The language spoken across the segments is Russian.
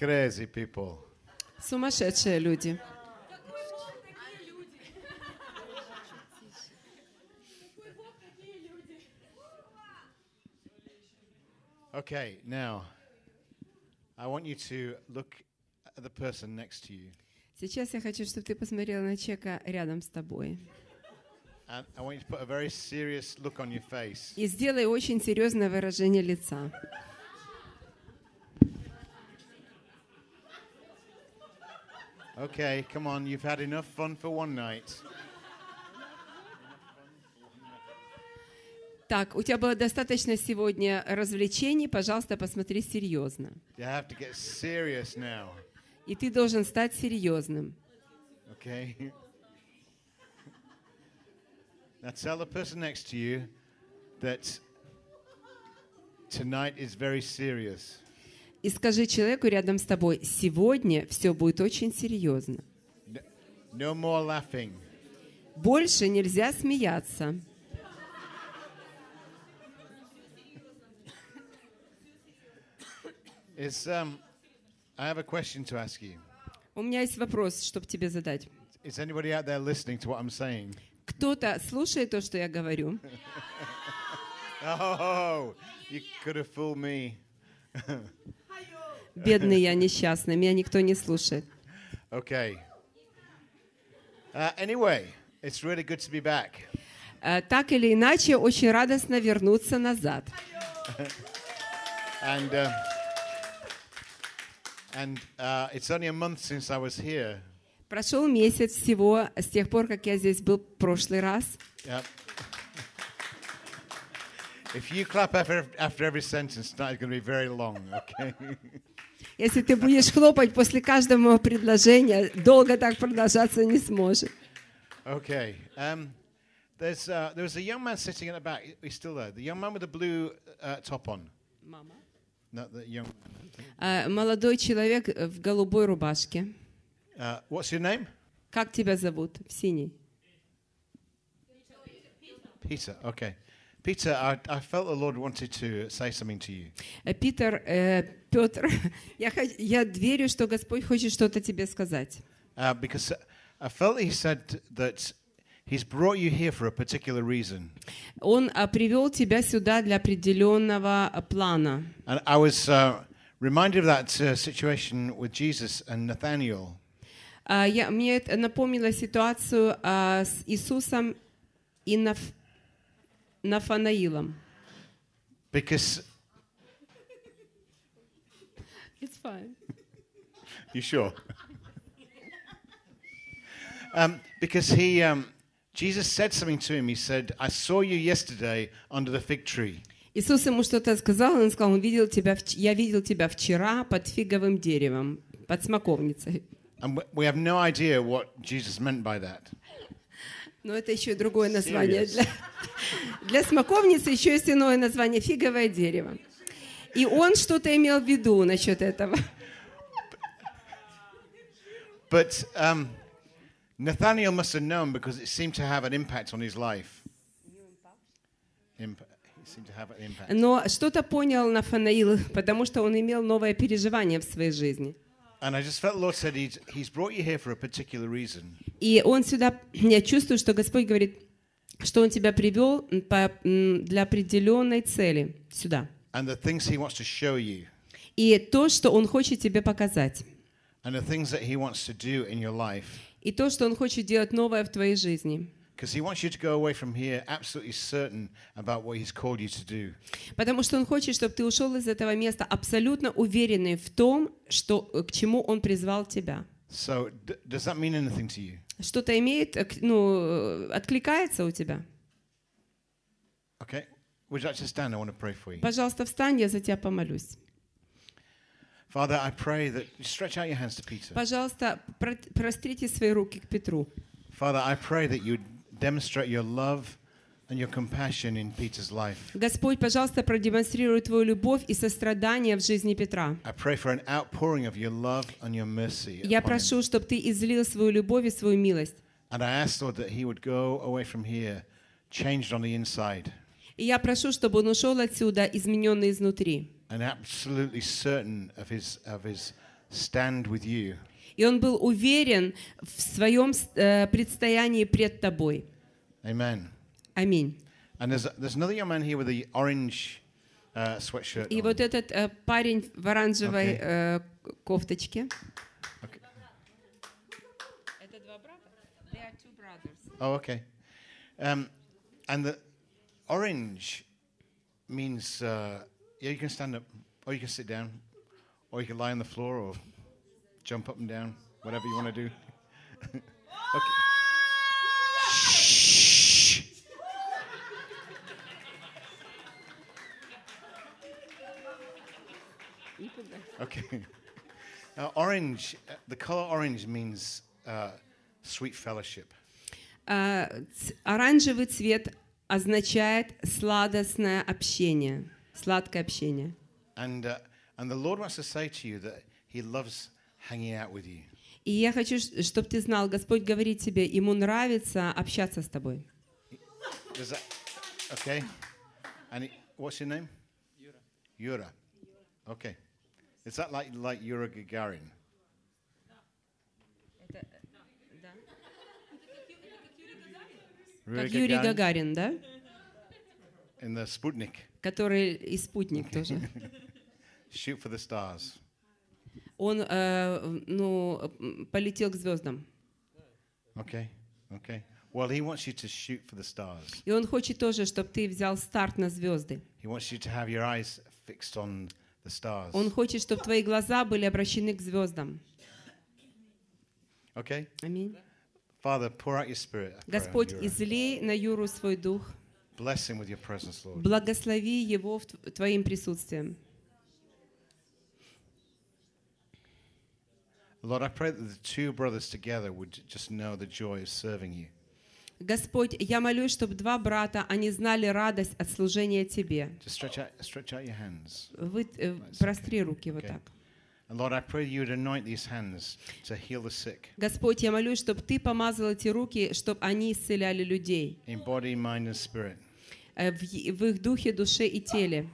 Crazy people. Сумасшедшие люди. Okay, now I want you to look at the person next to you. Сейчас я хочу, чтобы ты посмотрел на человека рядом с тобой. And I want you to put a very serious look on your face. И сделай очень серьезное выражение лица. Okay, come on, you've had enough fun for one night. Так, у тебя было достаточно сегодня развлечений, пожалуйста, посмотри серьезно. You have to get serious now. И ты должен стать серьезным. Okay. Now tell the person next to you that tonight is very serious. И скажи человеку рядом с тобой, сегодня все будет очень серьезно. No more laughing. Больше нельзя смеяться. It's, um, I have a question to ask you. У меня есть вопрос, чтобы тебе задать. Is anybody out there listening to what I'm saying? Кто-то слушает то, что я говорю? oh, you could have fooled me. Бедный я, несчастный, меня никто не слушает. Okay. Uh, anyway, it's really good to be back. Uh, так или иначе, очень радостно вернуться назад. and uh, and uh, it's only a month since I was here. Прошел месяц всего с тех пор, как я здесь был в прошлый раз. Yep. If you clap after, after every sentence, tonight is going to be very long, okay? Если ты будешь хлопать после каждого моего предложения, долго так продолжаться не сможет. Okay. Um, there's, uh, there was a young man sitting in the back. He's still there. The young man with the blue uh, top on. Mama. Not the young man. Uh, молодой человек в голубой рубашке. Uh, what's your name? Как тебя зовут? В синей. Peter. Okay. Peter, I, I felt the Lord wanted to say something to you. Peter, э, Петр, э, я, я верю, что Господь хочет что-то тебе сказать. Uh, because uh, I felt he said that he's brought you here for a particular reason. Он привел тебя сюда для определенного плана. And I was uh, reminded of that uh, situation with Jesus and Nathaniel. Uh, я, мне это ситуацию uh, с Иисусом и Нафаниелом. Нафанаилом. Because It's fine. You sure? um, because he, um, Jesus said something to him. He said, "I saw you yesterday under the fig tree." Иисус ему что-то сказал, он сказал, он видел тебя, я видел тебя вчера под фиговым деревом, под смоковницей. And we have no idea what Jesus meant by that. Но это еще другое название для для смоковницы еще есть иное название – фиговое дерево. И он что-то имел в виду насчет этого. But um, Nathaniel must have known because it seemed to have an impact on his life. Imp- Но что-то понял Нафанаил, потому что он имел новое переживание в своей жизни. And I just felt Lord said he's, he's brought you here for a particular reason. И он сюда, я чувствую, что Господь говорит, что Он тебя привел по, для определенной цели сюда. And the things he wants to show you. И то, что Он хочет тебе показать. И то, что Он хочет делать новое в твоей жизни. Потому что он хочет, чтобы ты ушел из этого места абсолютно уверенный в том, что э, к чему он призвал тебя. So, does that mean anything to you? что-то имеет, ну, откликается у тебя. Okay. Would you like to stand? I want to pray for you. Пожалуйста, встань, я за тебя помолюсь. Father, I pray that you stretch out your hands to Peter. Пожалуйста, прострите свои руки к Петру. Father, I pray that you demonstrate your love Господь, пожалуйста, продемонстрируй Твою любовь и сострадание в жизни Петра. Я прошу, чтобы Ты излил свою любовь и свою милость. И я прошу, чтобы он ушел отсюда, измененный изнутри. И он был уверен в своем э, предстоянии пред Тобой. Аминь. I mean. And there's, there's another young man here with the orange uh, sweatshirt. И вот этот э, парень в оранжевой э, кофточке. They are two brothers. Oh, okay. Um, and the orange means uh, yeah, you can stand up, or you can sit down, or you can lie on the floor, or jump up and down, whatever you want to do. okay. okay. Uh, orange, uh, the color orange means uh, sweet fellowship. Uh, оранжевый цвет означает сладостное общение, сладкое общение. And, uh, and the Lord wants to say to you that He loves hanging out with you. И я хочу, чтобы ты знал, Господь говорит тебе, Ему нравится общаться с тобой. that, okay. And what's your name? Юра. Юра. Okay. Is that like like Yuri Gagarin? a Gagarin? да. In the Sputnik. Который и спутник тоже. Shoot for the stars. Он, э, ну, полетел к звездам. Okay, okay. Well, he wants you to shoot for the stars. И он хочет тоже, чтобы ты взял старт на звезды. He wants you to have your eyes fixed on the stars. Он хочет, чтобы твои глаза были обращены к звездам. Okay? Аминь. Father, pour out your spirit, Господь, излей на Юру свой дух. Bless him with your presence, Lord. Благослови его твоим присутствием. Lord, I pray that the two brothers together would just know the joy of serving you. Господь, я молюсь, чтобы два брата, они знали радость от служения Тебе. Вы, э, простри руки вот так. Господь, я молюсь, чтобы Ты помазал эти руки, чтобы они исцеляли людей. Э, в, их духе, душе и теле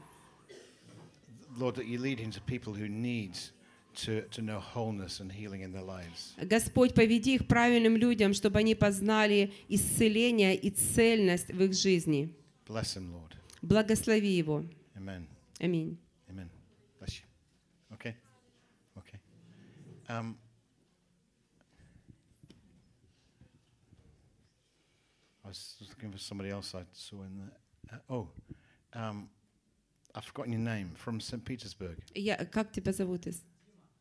to, to know wholeness and healing in their lives. Господь, поведи их правильным людям, чтобы они познали исцеление и цельность в их жизни. Bless him, Lord. Благослови его. Amen. Аминь. Amen. Bless you. Okay. Okay. Um, I was looking for somebody else I saw in the. Uh, oh, um, I've forgotten your name from St. Petersburg. Я, как тебя зовут из?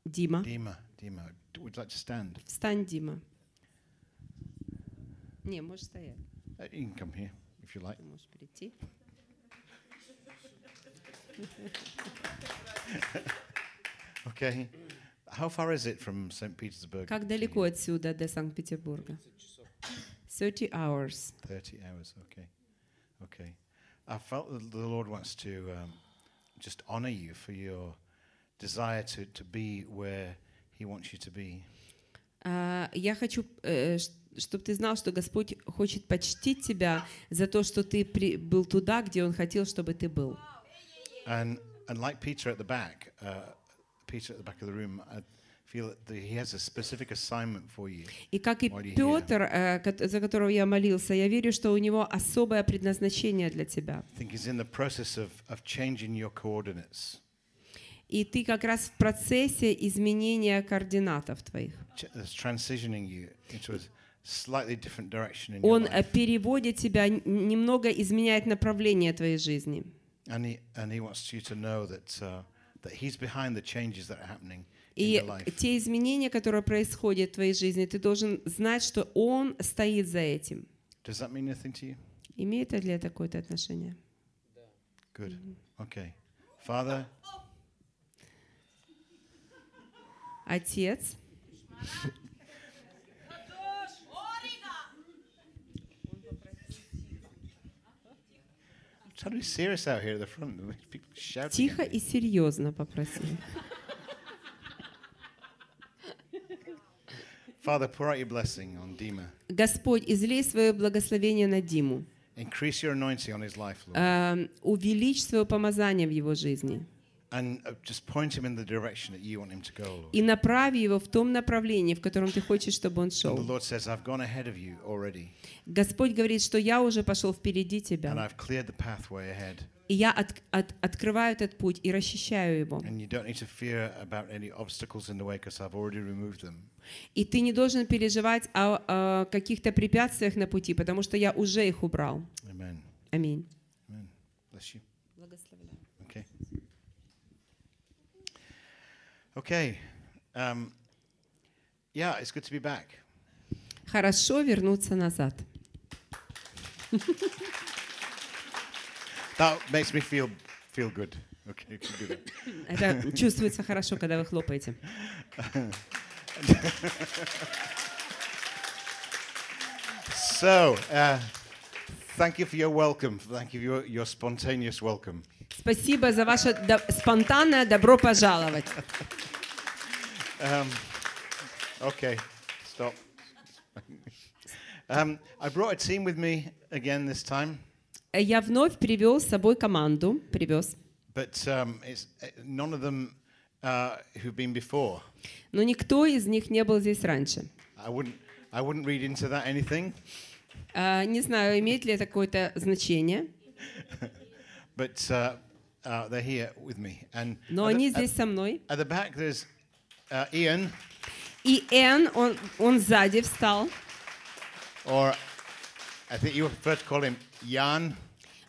Dima. Dima, Dima. Would you like to stand? Stand, Dima. Не, можешь стоять. You can come here if you like. Ты можешь прийти. okay. How far is it from St. Petersburg? Как далеко отсюда до Санкт-Петербурга? 30 hours. 30 hours, okay. Okay. I felt that the Lord wants to um, just honor you for your desire to, to be where He wants you to be. Я хочу, чтобы ты знал, что Господь хочет почтить тебя за то, что ты был туда, где Он хотел, чтобы ты был. And, and like Peter at the back, uh, Peter at the back of the room, I feel that he has a specific assignment for you. И как и Петр, за которого я молился, я верю, что у него особое предназначение для тебя. I think he's in the process of, of changing your coordinates. И ты как раз в процессе изменения координатов твоих. Uh, он э, переводит тебя, немного изменяет направление твоей жизни. Uh, и те изменения, которые происходят в твоей жизни, ты должен знать, что Он стоит за этим. Имеет ли это какое-то отношение? Да. Good. Okay. Father, Отец. Тихо и серьезно попросили. Father, pour out your blessing on Dima. Господь, излей свое благословение на Диму. Increase your anointing on his life, Lord. Uh, увеличь свое помазание в его жизни. И направи его в том направлении, в котором ты хочешь, чтобы он шел. Господь говорит, что я уже пошел впереди тебя. И я от, от, открываю этот путь и расчищаю его. И ты не должен переживать о, о каких-то препятствиях на пути, потому что я уже их убрал. Аминь. Аминь. Okay. Um, yeah, it's good to be back. Хорошо вернуться назад. That makes me feel feel good. Okay, you do that. Это чувствуется хорошо, когда вы хлопаете. So, uh, thank you for your welcome. Thank you for your, your spontaneous welcome. Спасибо за ваше до... спонтанное добро пожаловать. Um, okay, stop. Um, I Я вновь привел с собой команду, привез. But um, it's э, none of them uh, who've been before. Но никто из них не был здесь раньше. I wouldn't, I wouldn't read into that anything. Uh, не знаю, имеет ли это какое-то значение. But uh, uh, they're here with me. And Но они the, здесь at, со мной. At the back there's uh, Ian. И Эн, он, он сзади встал. Or I think you prefer to call him Jan.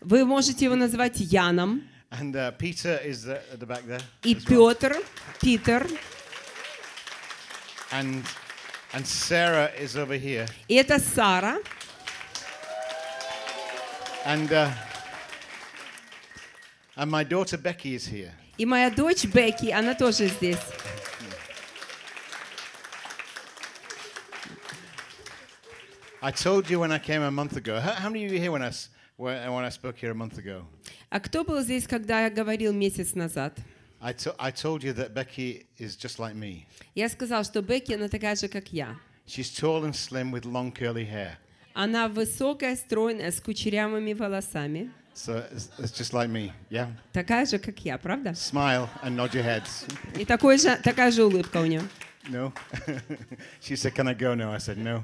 Вы можете его назвать Яном. And uh, Peter is the, at the back there. И Петр, well. And and Sarah is over here. И это Сара. And uh, and my daughter Becky is here. И моя дочь Бекки, она тоже здесь. I told you when I came a month ago. How, many of you here when I, when I spoke here a month ago? А кто был здесь, когда я говорил месяц назад? I, told you that Becky is just like me. Я сказал, что Бекки, она такая же, как я. She's tall and slim with long curly hair. Она высокая, стройная, с кучерявыми волосами. So it's, it's just like me, yeah? Такая же, как я, правда? Smile and nod your heads. И такой же, такая же улыбка у нее. No. she said, "Can I go now?" I said, "No."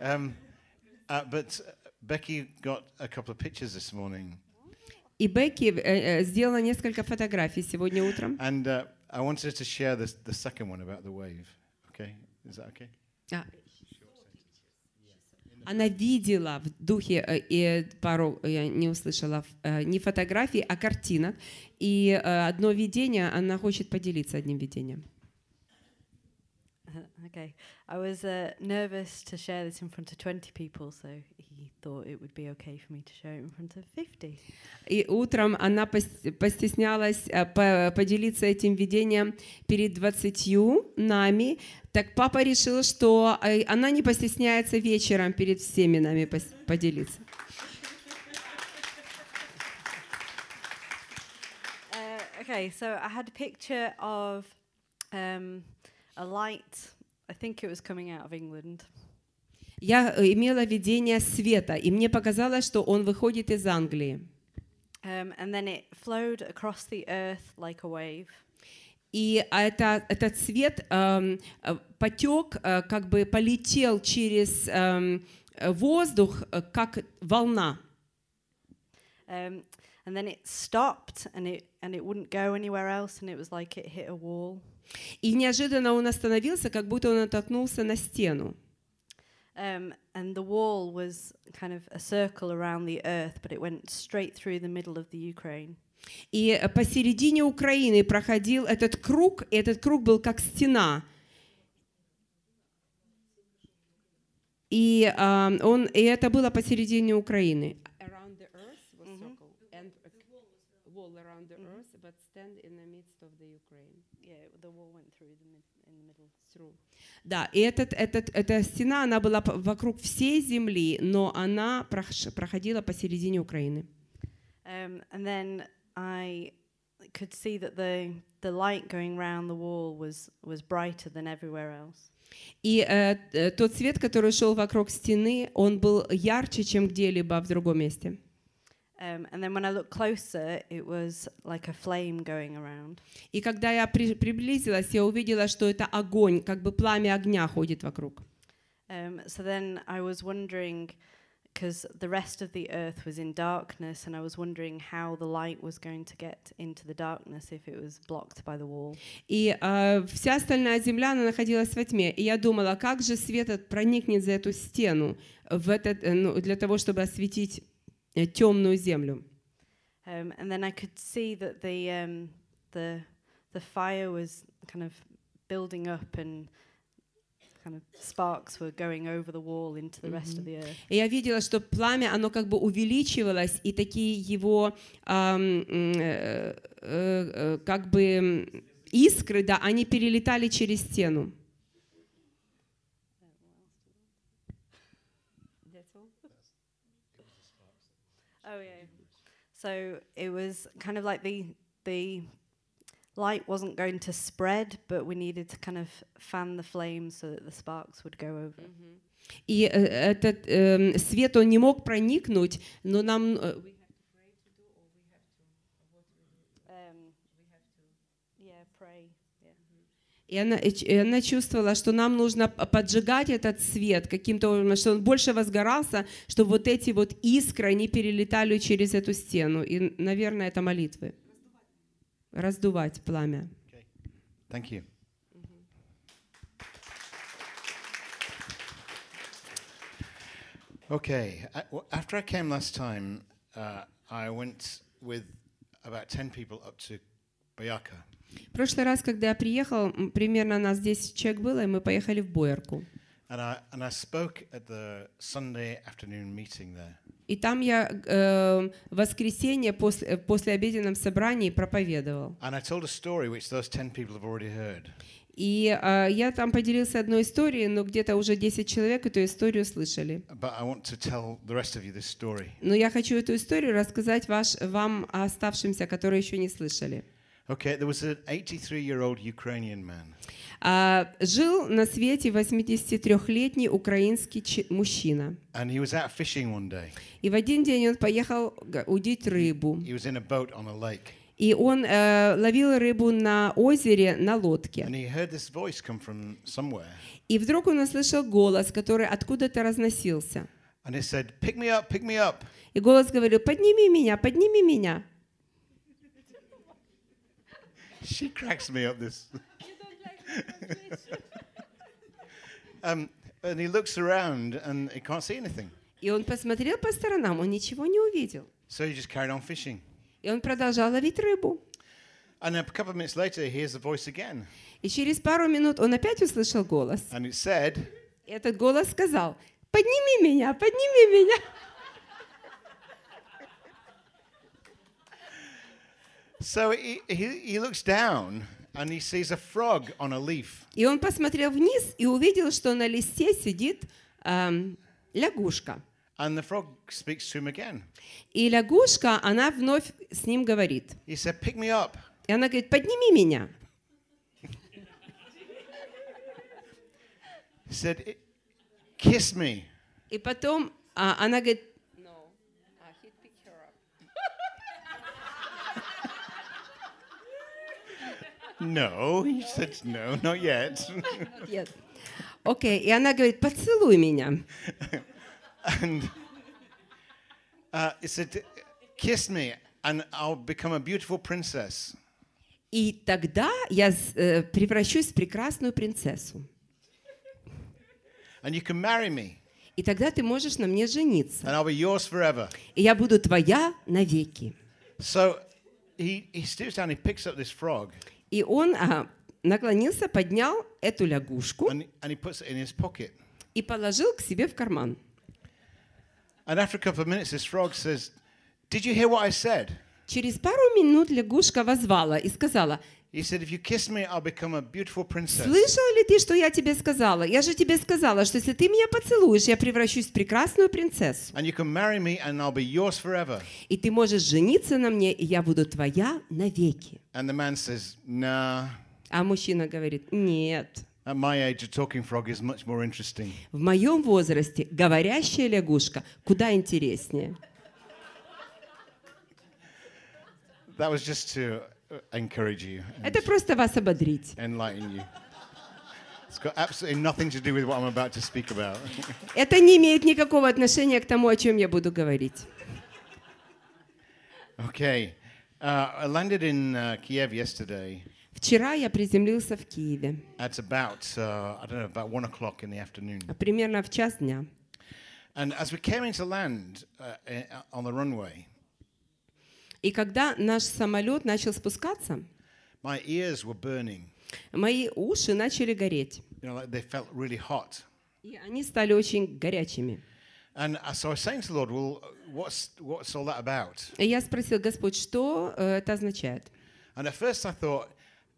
Um, uh, but uh, Becky got a couple of pictures this morning. И Бекки э, э, сделала несколько фотографий сегодня утром. And uh, I wanted to share this, the second one about the wave. Okay, is that okay? Yeah. Она видела в духе, э, и пару я не услышала, э, не фотографии, а картинок. И э, одно видение, она хочет поделиться одним видением. okay. I was uh, nervous to share this in front of 20 people, so he thought it would be okay for me to share it in front of 50. И утром она постеснялась э, поделиться этим видением перед 20 нами. Так папа решил, что э, она не постесняется вечером перед всеми нами поделиться. Э, okay, so I had a picture of um, a light. I think it was coming out of England. Я э, имела видение света, и мне показалось, что он выходит из Англии. Um, and then it flowed across the earth like a wave. И это, этот свет эм, э, потек, э, как бы полетел через эм, э, воздух, как волна. Um, and then it stopped and it and it wouldn't go anywhere else and it was like it hit a wall. И неожиданно он остановился, как будто он натолкнулся на стену. Um, and the wall was kind of a circle around the earth, but it went straight through the middle of the Ukraine. И посередине Украины проходил этот круг, и этот круг был как стена. И, э, он, и это было посередине Украины. but stand in the midst of the Ukraine. Yeah, the war went through the mid in the middle. Through. Да, и этот, этот, эта стена, она была вокруг всей земли, но она проходила посередине Украины. Um, and then I could see that the the light going round the wall was was brighter than everywhere else. И э, тот свет, который шел вокруг стены, он был ярче, чем где-либо в другом месте. Um, and then when I looked closer, it was like a flame going around. И когда я при, приблизилась, я увидела, что это огонь, как бы пламя огня ходит вокруг. Um, so then I was wondering, because the rest of the earth was in darkness, and I was wondering how the light was going to get into the darkness if it was blocked by the wall. И uh, вся остальная земля она находилась во тьме, и я думала, как же свет проникнет за эту стену в этот, ну, для того, чтобы осветить темную землю. Um, and then I could see that the, um, the, the fire was kind of building up and kind of sparks were going over the wall into the rest of the earth. И я видела, что пламя, оно как бы увеличивалось, и такие его как бы искры, да, они перелетали через стену. Oh yeah. So it was kind of like the the light wasn't going to spread, but we needed to kind of fan the flames so that the sparks would go over. Mm -hmm. этот э, свет он не мог проникнуть, но нам э, И она, и она чувствовала, что нам нужно поджигать этот свет каким-то образом, что он больше возгорался, чтобы вот эти вот искры не перелетали через эту стену. И, наверное, это молитвы. Раздувать пламя. Okay. Thank you. Okay. Uh, after I came last time, uh, I went with about 10 people up to Bayaka. В прошлый раз, когда я приехал, примерно нас 10 человек было, и мы поехали в Боярку. And I, and I И там я эм, э, воскресенье после, после обеденном собрании проповедовал. And I told a story which those И э, я там поделился одной историей, но где-то уже 10 человек эту историю слышали. Но я хочу эту историю рассказать ваш, вам оставшимся, которые еще не слышали. Okay, there was an 83-year-old Ukrainian man. Uh, жил на свете 83-летний украинский мужчина. And he was out fishing one day. И в один день он поехал удить рыбу. He was in a boat on a lake. И он э, ловил рыбу на озере на лодке. И вдруг он услышал голос, который откуда-то разносился. Said, pick me up, pick me up. И голос говорил, подними меня, подними меня she cracks me up. This. um, and he looks around and he can't see anything. И он посмотрел по сторонам, он ничего не увидел. So he just carried on fishing. И он продолжал ловить рыбу. And a couple of minutes later, he hears the voice again. И через пару минут он опять услышал голос. And it said. И этот голос сказал: "Подними меня, подними меня." So he, he, he looks down and he sees a frog on a leaf. И он посмотрел вниз и увидел, что на листе сидит эм, лягушка. And the frog speaks to him again. И лягушка, она вновь с ним говорит. He said, Pick me up. И она говорит, подними меня. said, Kiss me. И потом а, она говорит, No, he said no, not yet. Yes. Okay. и она говорит, поцелуй меня. And uh, he said, kiss me, and I'll become a beautiful princess. И тогда я э, превращусь в прекрасную принцессу. And you can marry me. И тогда ты можешь на мне жениться. And I'll be yours forever. И я буду твоя навеки. So he, he stoops down, he picks up this frog. И он а, наклонился, поднял эту лягушку and, and he и положил к себе в карман. Через пару минут лягушка возвала и сказала, He Слышала ли ты, что я тебе сказала? Я же тебе сказала, что если ты меня поцелуешь, я превращусь в прекрасную принцессу. И ты можешь жениться на мне, и я буду твоя навеки. And the man says, nah. А мужчина говорит, нет. At my age, a talking frog is much more interesting. В моем возрасте говорящая лягушка куда интереснее. That was just to encourage you. Это просто вас ободрить. Enlighten you. It's got absolutely nothing to do with what I'm about to speak about. Это не имеет никакого отношения к тому, о чем я буду говорить. Okay. Uh, I landed in uh, Kiev yesterday. Вчера я приземлился в Киеве. At about uh, I don't know about one o'clock in the afternoon. Примерно в час дня. And as we came into land uh, uh, on the runway. И когда наш самолет начал спускаться, my ears were burning. Мои уши начали гореть. You know, like they felt really hot. И они стали очень горячими. И я спросил, Господь, что э, это означает? And at first I thought,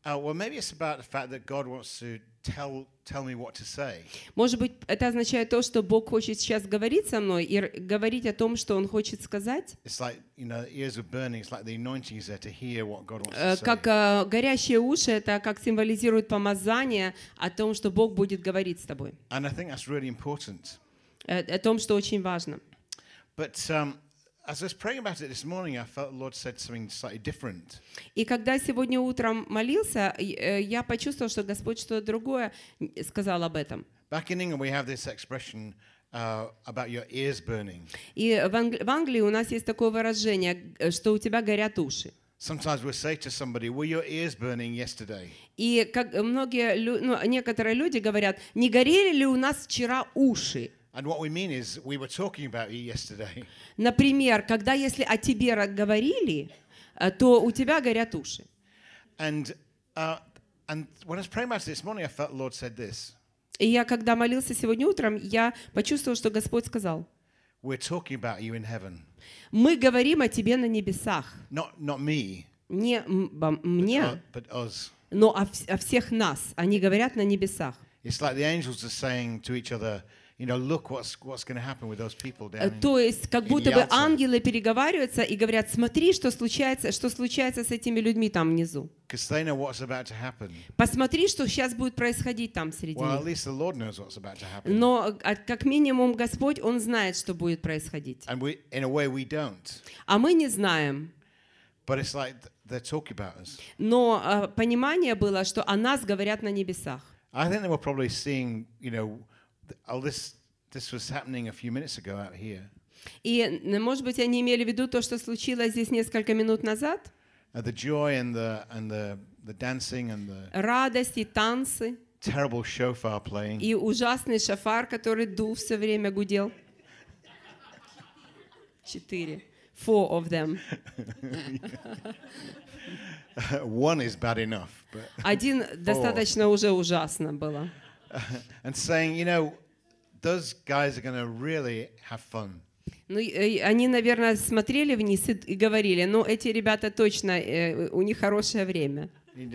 uh, well, maybe it's about the fact that God wants to tell tell me what to say. Может быть, это означает то, что Бог хочет сейчас говорить со мной и говорить о том, что Он хочет сказать. It's like, you know, ears are burning. It's like the anointing is there to hear what God wants э, to say. Как э, горящие уши, это как символизирует помазание о том, что Бог будет говорить с тобой. And I think that's really important. Э, о том, что очень важно. Um, и когда сегодня утром молился, э, я почувствовал, что Господь что-то другое сказал об этом. Back in England, we have this expression Uh, about your ears burning. И в, Англи- в Англии у нас есть такое выражение, э, что у тебя горят уши. Sometimes we say to somebody, "Were your ears burning yesterday?" И как многие, ну, некоторые люди говорят, не горели ли у нас вчера уши? Например, когда если о тебе говорили, э, то у тебя горят уши. And, uh, and when I was praying about this morning, I felt Lord said this. И я, когда молился сегодня утром, я почувствовал, что Господь сказал. We're talking about you in heaven. Мы говорим о тебе на небесах. Not, not me, Не мне, but us. но о, о всех нас. Они говорят на небесах. It's like the angels are saying to each other, Э, то есть как будто бы ангелы переговариваются и говорят, смотри, что случается, что случается с этими людьми там внизу. Посмотри, что сейчас будет происходить там среди них. Но а, как минимум Господь, Он знает, что будет происходить. А мы не знаем. Но а, понимание было, что о нас говорят на небесах. I think they were probably seeing, you know, all oh, this, this was happening a few minutes ago out here. И, может быть, они имели в виду то, что случилось здесь несколько минут назад? Uh, the joy and the, and the, the dancing and the... Радость и танцы. Terrible shofar playing. И ужасный шофар, который дул все время, гудел. Четыре. Four of them. One is bad enough, but Один достаточно уже ужасно было. and saying, you know, those guys are going to really have fun. Ну, они, наверное, смотрели вниз и говорили, ну, эти ребята точно, э, у них хорошее время. Они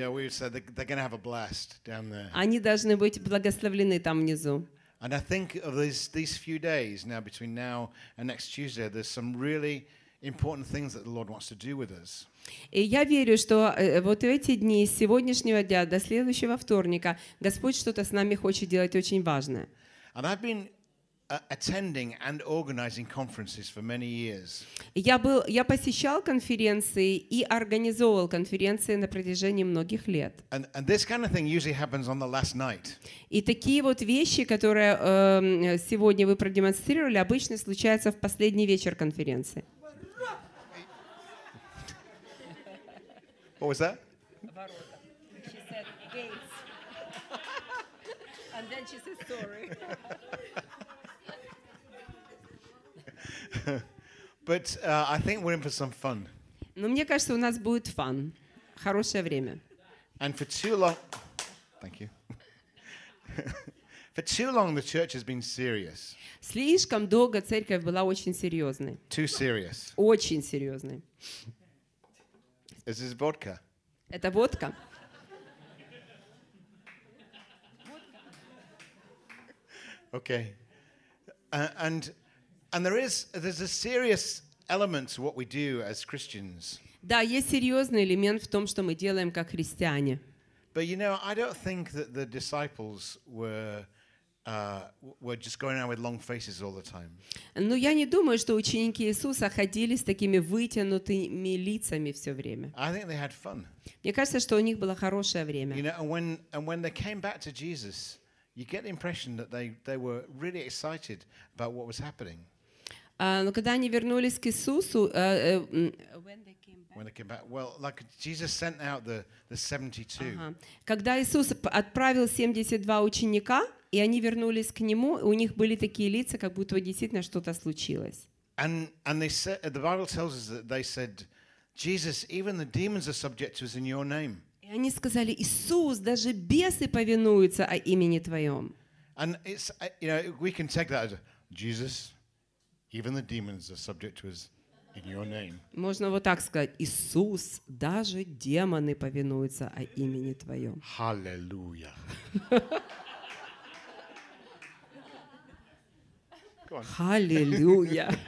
должны быть благословлены там внизу. And I think of these, these few days now, between now and next Tuesday, there's some really important things that the Lord wants to do with us. И я верю, что э, э, вот в эти дни, с сегодняшнего дня до следующего вторника, Господь что-то с нами хочет делать очень важное. And I've been а, attending and organizing conferences for many years. Я был, я посещал конференции и организовывал конференции на протяжении многих лет. And, and this kind of thing usually happens on the last night. И такие вот вещи, которые э, сегодня вы продемонстрировали, обычно случаются в последний вечер конференции. What was that? About Olga. She said Gates. and then she said sorry. But uh, I think we're in for some fun. Но мне кажется, у нас будет фан. Хорошее время. And for too long, thank you. for too long, the church has been serious. Слишком долго церковь была очень серьезной. Too serious. Очень серьезной. This is vodka. Это водка. Okay. Uh, and and there is there's a serious element to what we do as Christians. Да, есть серьезный элемент в том, что мы делаем как христиане. But you know, I don't think that the disciples were Но я не думаю, что ученики Иисуса ходили с такими вытянутыми лицами все время. Мне кажется, что у них было хорошее время. Но когда они вернулись к Иисусу, э, э, when they когда Иисус отправил 72 ученика, и они вернулись к Нему, у них были такие лица, как будто действительно что-то случилось. And, and they said, the Bible tells us that they said, Jesus, even the demons are subject to us in your name. И они сказали, Иисус, даже бесы повинуются о имени Твоем. And it's, you know, we can take that as, Jesus, even the demons are subject to us можно вот так сказать. Иисус, даже демоны повинуются о имени Твоем. Аллилуйя. Hallelujah.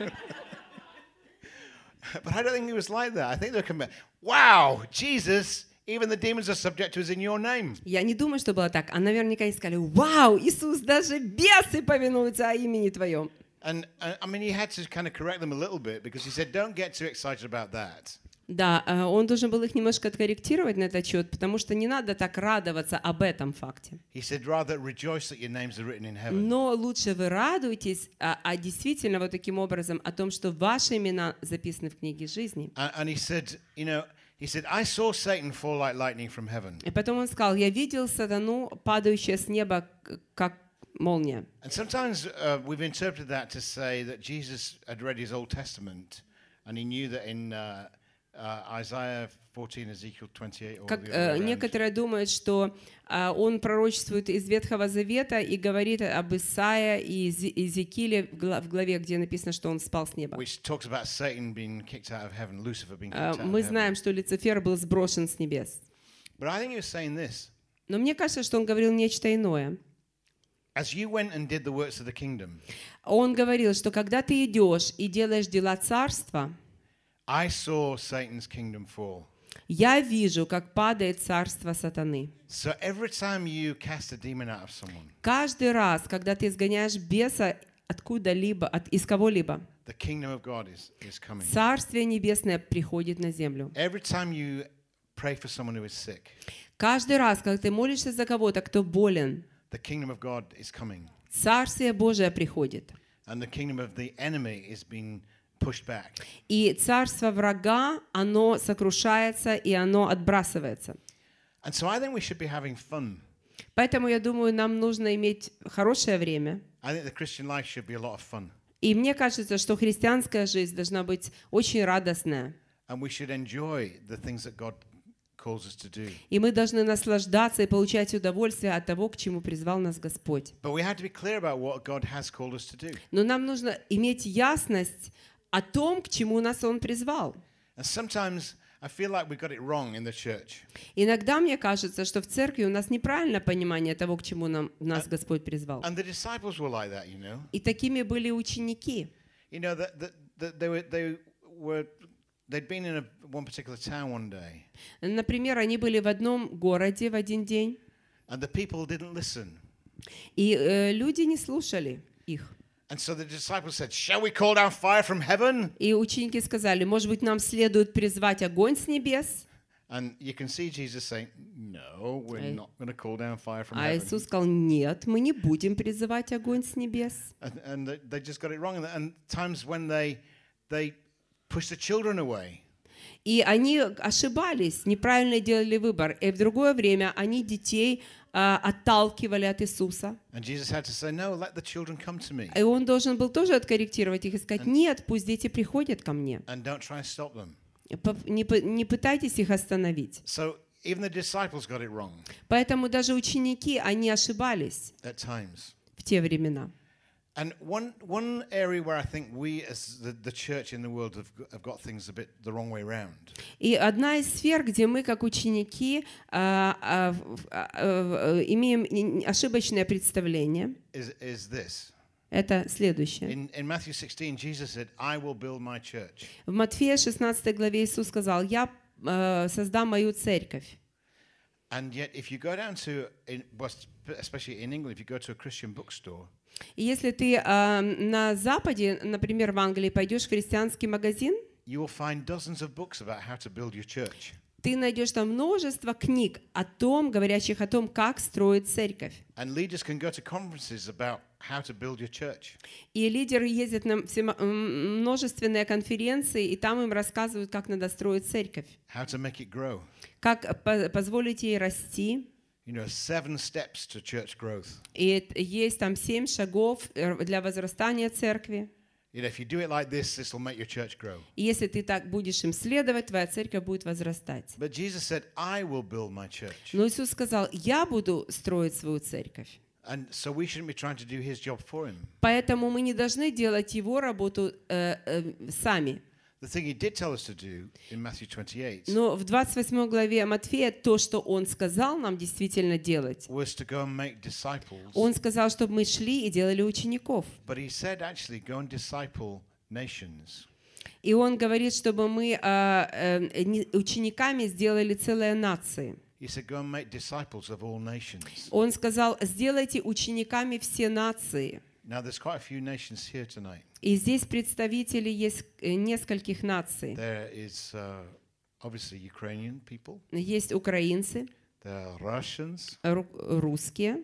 but I don't think it was like that. I think they're coming, wow, Jesus, even the demons are subject to us in your name. Я не думаю, что было так. А наверняка искали, вау, Иисус, даже бесы повинуются о имени Твоем. And uh, I mean, he had to kind of correct them a little bit because he said, "Don't get too excited about that." Да, э, он должен был их немножко откорректировать на этот счет, потому что не надо так радоваться об этом факте. Но лучше вы радуетесь, а, а действительно вот таким образом, о том, что ваши имена записаны в книге жизни. И потом он сказал, я видел сатану, падающая с неба, как молния. как э, некоторые думают, что э, он пророчествует из Ветхого Завета и говорит об Исаия и Иезекииле в, в главе, где написано, что он спал с неба. Heaven, мы знаем, что Люцифер был сброшен с небес. Но мне кажется, что он говорил нечто иное. Kingdom, Он говорил, что когда ты идешь и делаешь дела царства, я вижу, как падает царство сатаны. So someone, Каждый раз, когда ты изгоняешь беса откуда-либо, от, из кого-либо, Царствие Небесное приходит на землю. Каждый раз, когда ты молишься за кого-то, кто болен, The kingdom of God is coming. Царствие Божие приходит. And the kingdom of the enemy is being pushed back. И царство врага, оно сокрушается и оно отбрасывается. And so I think we should be having fun. Поэтому я думаю, нам нужно иметь хорошее время. I think the Christian life should be a lot of fun. И мне кажется, что христианская жизнь должна быть очень радостная. And we should enjoy the things that God и мы должны наслаждаться и получать удовольствие от того, к чему призвал нас Господь. Но нам нужно иметь ясность о том, к чему нас Он призвал. Иногда мне кажется, что в церкви у нас неправильное понимание того, к чему нам, нас а, Господь призвал. И такими были ученики. Например, они были в одном городе в один день. And the people didn't listen. И э, люди не слушали их. And so the disciples said, "Shall we call down fire from heaven?" И ученики сказали, может быть, нам следует призвать огонь с небес. And you can see Jesus saying, "No, we're not going to call down fire from heaven." А Иисус сказал, нет, мы не будем призывать огонь с небес. And, and they just got it wrong. And, and times when they they push the children away. И они ошибались, неправильно делали выбор. И в другое время они детей uh, отталкивали от Иисуса. Say, no, и он должен был тоже откорректировать их и сказать, and, нет, пусть дети приходят ко мне. Не, не пытайтесь их остановить. So, even the disciples got it wrong. Поэтому даже ученики, они ошибались в те времена. And one, one area where I think we as the, the church in the world have, have got things a bit the wrong way around. И одна из сфер, где мы как ученики э, э, э, имеем ошибочное представление, is, is this. Это следующее. In, in Matthew 16, Jesus said, I will build my church. В Матфея 16 главе Иисус сказал, "Я создам мою церковь. And yet, if you go down to, in, especially in England, if you go to a Christian bookstore, если ты э, на Западе, например, в Англии, пойдешь в христианский магазин, Ты найдешь там множество книг о том, говорящих о том, как строить церковь. И лидеры ездят на множественные конференции, и там им рассказывают, как надо строить церковь. Как позволить ей расти. You know, seven steps to church growth. И есть там семь шагов э, для возрастания церкви. И если ты так будешь им следовать, твоя церковь будет возрастать. But Jesus said, I will build my church. Но Иисус сказал, я буду строить свою церковь. Поэтому мы не должны делать его работу э, э, сами. Но в 28 главе Матфея то, что Он сказал нам действительно делать, Он сказал, чтобы мы шли и делали учеников. И Он говорит, чтобы мы а, э, учениками сделали целые нации. Он сказал, сделайте учениками все нации. Now, there's quite a few nations here tonight. И здесь представители есть э, нескольких наций. There is uh, obviously Ukrainian people. Есть украинцы. There are Russians. русские.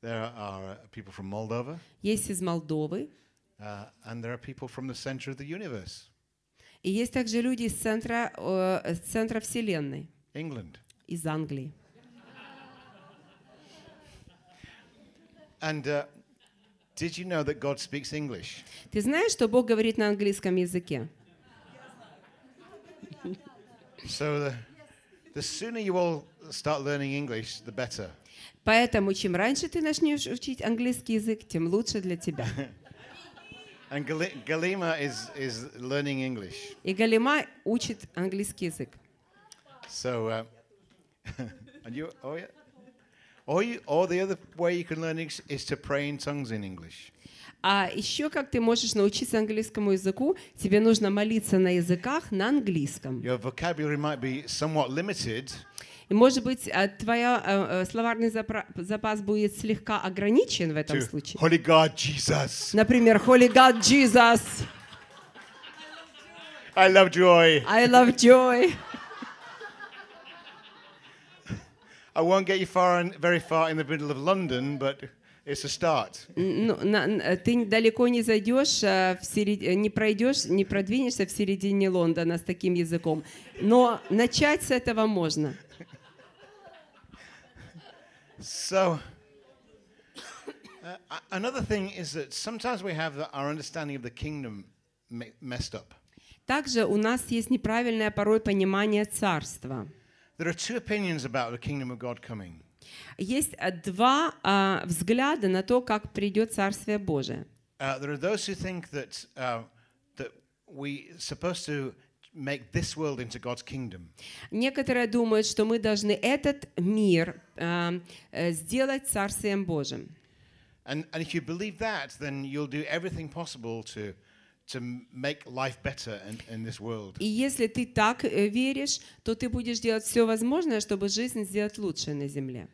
There are people from Moldova. Есть из Молдовы. Uh, and there are people from the center of the universe. И есть также люди из центра, э, центра Вселенной. England. Из Англии. And uh, Did you know that God speaks English? Ты знаешь, что Бог говорит на английском языке? So the, the sooner you all start learning English, the better. Поэтому чем раньше ты начнешь учить английский язык, тем лучше для тебя. And Galima is, is learning English. И Галима учит английский язык. So, uh, and you, oh yeah. Or, you, or the other way you can learn is to pray in tongues in English. А еще как ты можешь научиться английскому языку, тебе нужно молиться на языках на английском. Your vocabulary might be somewhat limited. И, может быть, твой э, словарный запас будет слегка ограничен в этом случае. Holy God, Jesus. Например, Holy God, Jesus. I love joy. I love joy. I love joy. I won't get you far and very far in the middle of London, but it's a start. Ну, на, э, ты далеко не зайдешь, э, в серед... Э, не пройдешь, не продвинешься в середине Лондона с таким языком. Но начать с этого можно. So, uh, another thing is that sometimes we have the, our understanding of the kingdom messed up. Также у нас есть неправильное порой понимание царства. There are two opinions about the kingdom of God coming. Есть э, два uh, взгляда на то, как придет Царствие Божие. Uh, there are those who think that, uh, that we're supposed to make this world into God's kingdom. Некоторые думают, что мы должны этот мир uh, сделать Царствием Божьим. And, and if you believe that, then you'll do everything possible to to make life better in, in this world. И если ты так э, веришь, то ты будешь делать все возможное, чтобы жизнь сделать лучше на земле.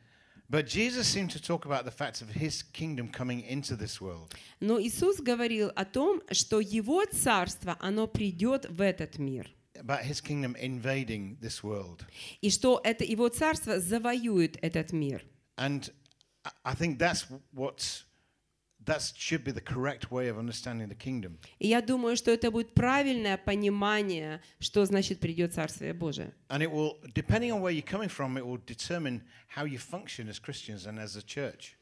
But Jesus seemed to talk about the fact of his kingdom coming into this world. Но Иисус говорил о том, что его царство, оно придет в этот мир. About his kingdom invading this world. И что это его царство завоюет этот мир. And I think that's what's That should be the correct way of understanding the kingdom. И я думаю, что это будет правильное понимание, что значит придет Царствие Божие. And it will, depending on where you're coming from, it will determine how you function as Christians and as a church.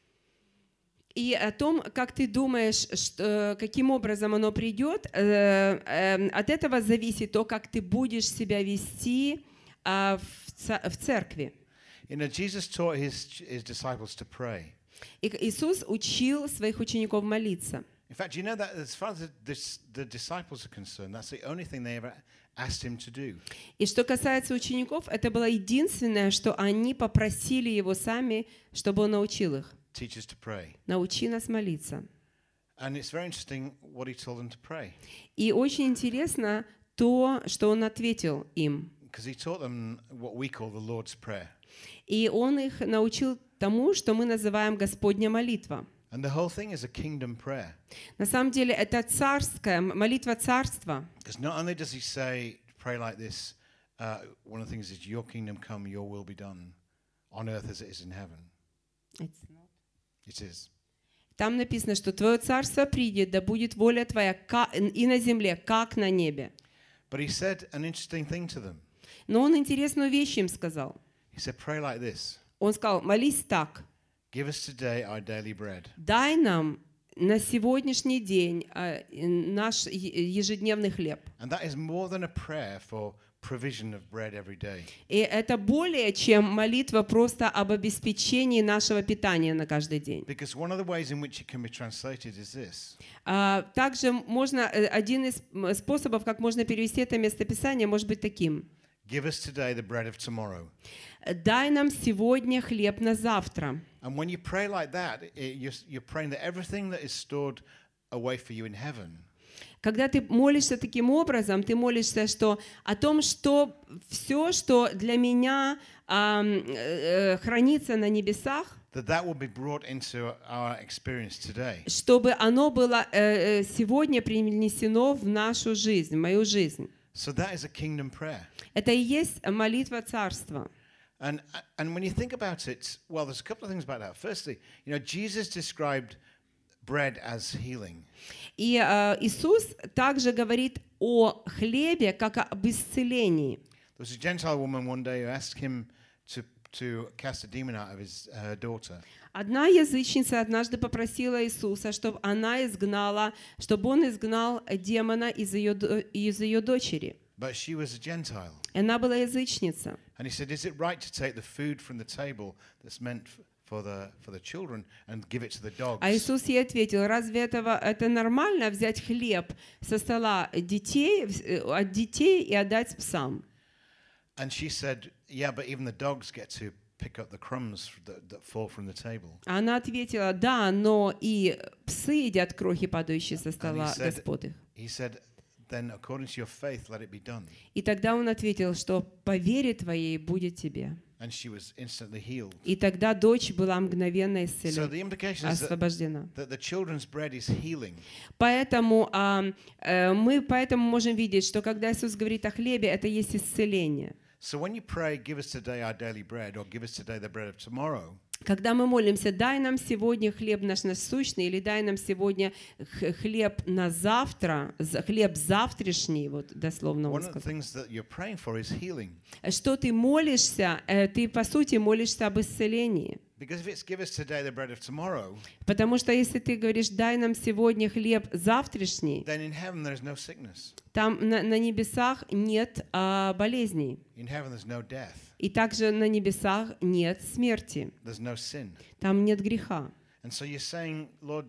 И о том, как ты думаешь, что, каким образом оно придет, от этого зависит то, как ты будешь себя вести в церкви. You know, Jesus taught his, his disciples to pray. И Иисус учил своих учеников молиться. In fact, you know that as far as the, this, the disciples are concerned, that's the only thing they ever asked him to do. И что касается учеников, это было единственное, что они попросили его сами, чтобы он научил их. Teach us to pray. Научи нас молиться. And it's very interesting what he told them to pray. И очень интересно то, что он ответил им. Because he taught them what we call the Lord's Prayer. И он их научил тому, что мы называем Господня молитва. And the whole thing is a kingdom prayer. На самом деле это царская молитва царства. Because not only does he say pray like this, uh, one of the things is your kingdom come, your will be done on earth as it is in heaven. It's not. It is. Там написано, что твое царство придет, да будет воля твоя и на земле, как на небе. But he said an interesting thing to them. Но он интересную вещь им сказал. Он сказал, молись так. Give us today our daily bread. Дай нам на сегодняшний день а, э, наш ежедневный хлеб. And that is more than a prayer for provision of bread every day. И это более чем молитва просто об обеспечении нашего питания на каждый день. Because one of the ways in which it can be translated is this. А, также можно э, один из способов, как можно перевести это местописание, может быть таким. Give us today the bread of tomorrow. Дай нам сегодня хлеб на завтра. And when you pray like that, you're praying that everything that is stored away for you in heaven. Когда ты молишься таким образом, ты молишься, что о том, что все, что для меня э, э, хранится на небесах, that that will be brought into our experience today. чтобы оно было э, сегодня принесено в нашу жизнь, в мою жизнь. So that is a kingdom prayer. Это и есть молитва царства. And, and when you think about it, well, there's a couple of things about that. Firstly, you know, Jesus described bread as healing. И Иисус также говорит о хлебе как об исцелении. There was a Gentile woman one day who asked him to to cast a demon out of his her daughter. Одна язычница однажды попросила Иисуса, чтобы она изгнала, чтобы он изгнал демона из ее из ее дочери. But she was a Gentile. Она была язычница. And he said, "Is it right to take the food from the table that's meant for the for the children and give it to the dogs?" А Иисус ей ответил: "Разве этого это нормально взять хлеб со стола детей э, от детей и отдать псам?" And she said, "Yeah, but even the dogs get to pick up the crumbs that, that fall from the table." Она ответила: "Да, но и псы едят крохи, падающие со стола господ He said, Then according to your faith, let it be done. И тогда он ответил, что по вере твоей будет тебе. And she was instantly healed. И тогда дочь была мгновенно исцелена, so the implication освобождена. That, that the children's bread is healing. Поэтому uh, uh, мы поэтому можем видеть, что когда Иисус говорит о хлебе, это есть исцеление. So when you pray, give us today our daily bread, or give us today the bread of tomorrow. Когда мы молимся, дай нам сегодня хлеб наш насущный, или дай нам сегодня хлеб на завтра, хлеб завтрашний, вот дословно он сказал. Что ты молишься, э, ты по сути молишься об исцелении. Because if it's give us today the bread of tomorrow, потому что если ты говоришь, дай нам сегодня хлеб завтрашний, then in heaven there's no sickness. Там на, на небесах нет а, болезней. In heaven there's no death. И также на небесах нет смерти. There's no sin. Там нет греха. And so you're saying, Lord,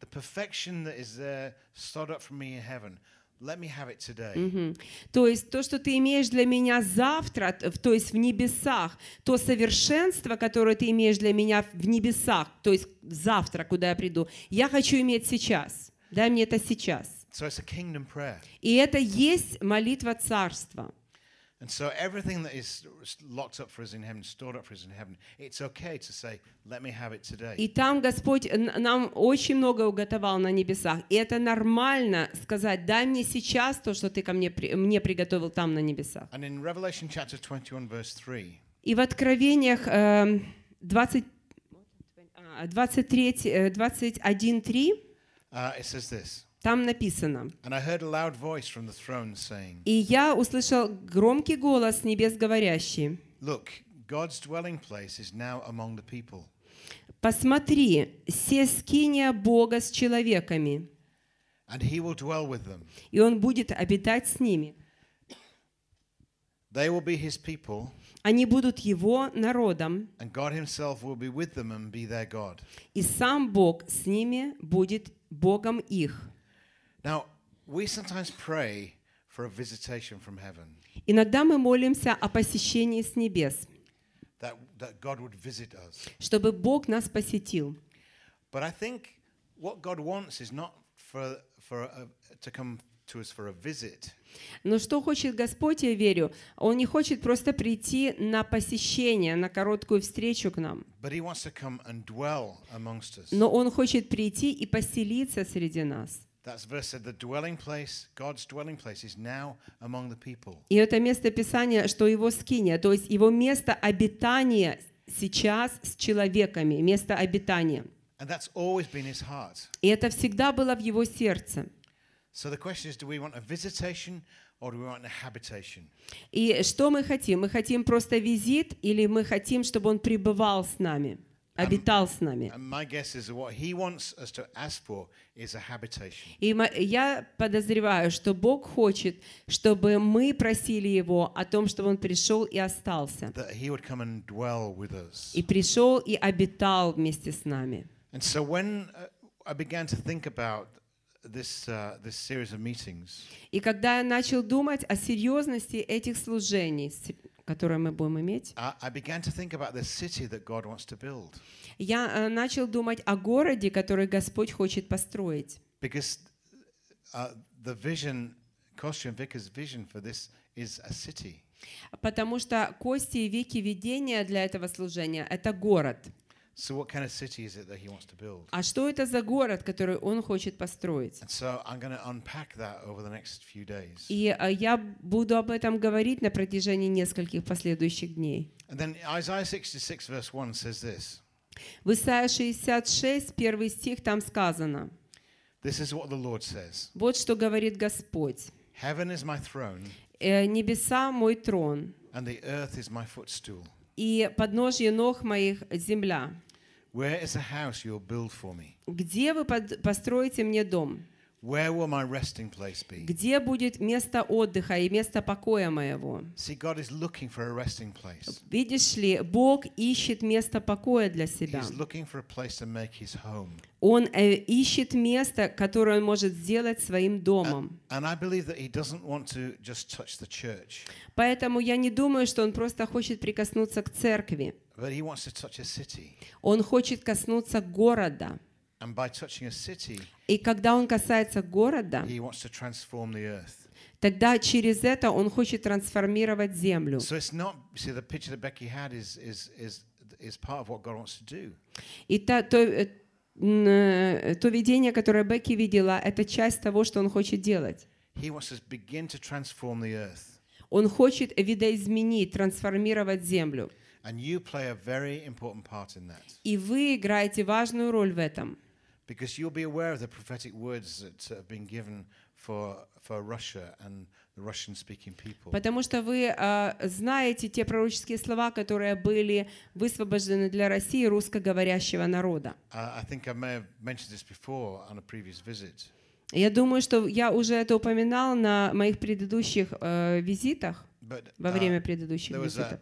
the perfection that is there stored up for me in heaven – Let me have it today. Mm-hmm. То есть то, что ты имеешь для меня завтра, то есть в небесах, то совершенство, которое ты имеешь для меня в небесах, то есть завтра, куда я приду, я хочу иметь сейчас. Дай мне это сейчас. So it's a kingdom prayer. И это есть молитва царства. And so everything that is locked up for us in heaven, stored up for us in heaven, it's okay to say, let me have it today. И там Господь нам очень много уготовал на небесах. И это нормально сказать, дай мне сейчас то, что ты ко мне, мне приготовил там на небесах. And in Revelation chapter 21, verse 3, и в Откровениях 20, 23, 21, 3 uh, it says this. Там написано. И я услышал громкий голос небес говорящий. Посмотри, все скиния Бога с человеками. And he will dwell with them. И Он будет обитать с ними. They will be his people, Они будут Его народом. And God himself will be with them and be their God. И сам Бог с ними будет Богом их. Now, we sometimes pray for a visitation from heaven. Иногда мы молимся о посещении с небес. That, that God would visit us. Чтобы Бог нас посетил. But I think what God wants is not for, for a, uh, to come to us for a visit. Но что хочет Господь, я верю, Он не хочет просто прийти на посещение, на короткую встречу к нам. Но Он хочет прийти и поселиться среди нас. И это место Писания, что его скиния, то есть его место обитания сейчас с человеками, место обитания. И это всегда было в его сердце. И что мы хотим? Мы хотим просто визит или мы хотим, чтобы он пребывал с нами? Um, обитал с нами. И я подозреваю, что Бог хочет, чтобы мы просили Его о том, чтобы Он пришел и остался. И пришел и обитал вместе с нами. Uh, uh, и когда я начал думать о серьезности этих служений, которое мы будем иметь, я э, начал думать о городе, который Господь хочет построить. Uh, Потому что Кости и Вики видение для этого служения — это город. So what kind of city is it that he wants to build? А что это за город, который он хочет построить? so I'm going to unpack that over the next few days. И э, я буду об этом говорить на протяжении нескольких последующих дней. And then Isaiah 66 verse 1 says this. В Исаии 66, первый стих, там сказано. This is what the Lord says. Вот что говорит Господь. Heaven is my throne. Э, небеса мой трон. And the earth is my footstool. И подножье ног моих земля. Где вы построите мне дом? Where will my resting place be? Где будет место отдыха и место покоя моего? See, God is looking for a resting place. Видишь ли, Бог ищет место покоя для себя. He's looking for a place to make his home. Он э, ищет место, которое он может сделать своим домом. Поэтому я не думаю, что он просто хочет прикоснуться к церкви. Он хочет коснуться города. И когда он касается города, тогда через это он хочет трансформировать землю. И та, то, э, э, то видение, которое Бекки видела, это часть того, что он хочет делать. Он хочет видоизменить, трансформировать землю. И вы играете важную роль в этом because you'll be aware of the prophetic words that have been given for, for Russia and the Russian speaking people. Потому что вы uh, знаете те пророческие слова, которые были высвобождены для России русскоговорящего народа. Uh, I think I may have mentioned this before on a previous visit. Я думаю, что я уже это упоминал на моих предыдущих uh, визитах, But, во а, время предыдущих визитов.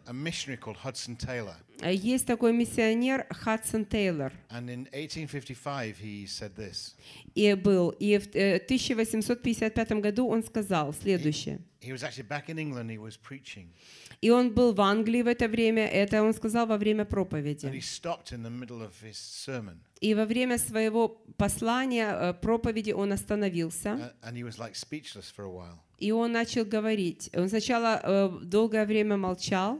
Э, есть такой миссионер Хадсон Тейлор. And in 1855 he said this. И был. И в 1855 э, году он сказал следующее. He, was actually back in England. He was preaching. И он был в Англии в это время. Это он сказал во время проповеди. And he stopped in the middle of his sermon. И во время своего послания, э, проповеди, он остановился. Uh, and he was like speechless for a while. И он начал говорить. Он сначала долгое время молчал.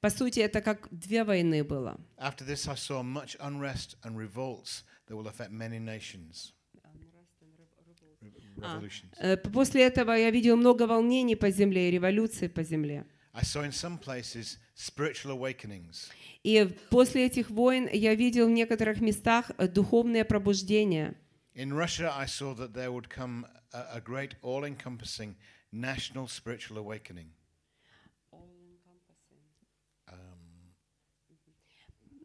По сути, это как две войны было. After this, I saw much unrest and revolts that will affect many nations. После этого я видел много волнений по земле и революций по земле. I saw in some places spiritual awakenings. И после этих войн я видел в некоторых местах духовное пробуждение. In Russia, I saw that there would come a, a great all-encompassing national spiritual awakening.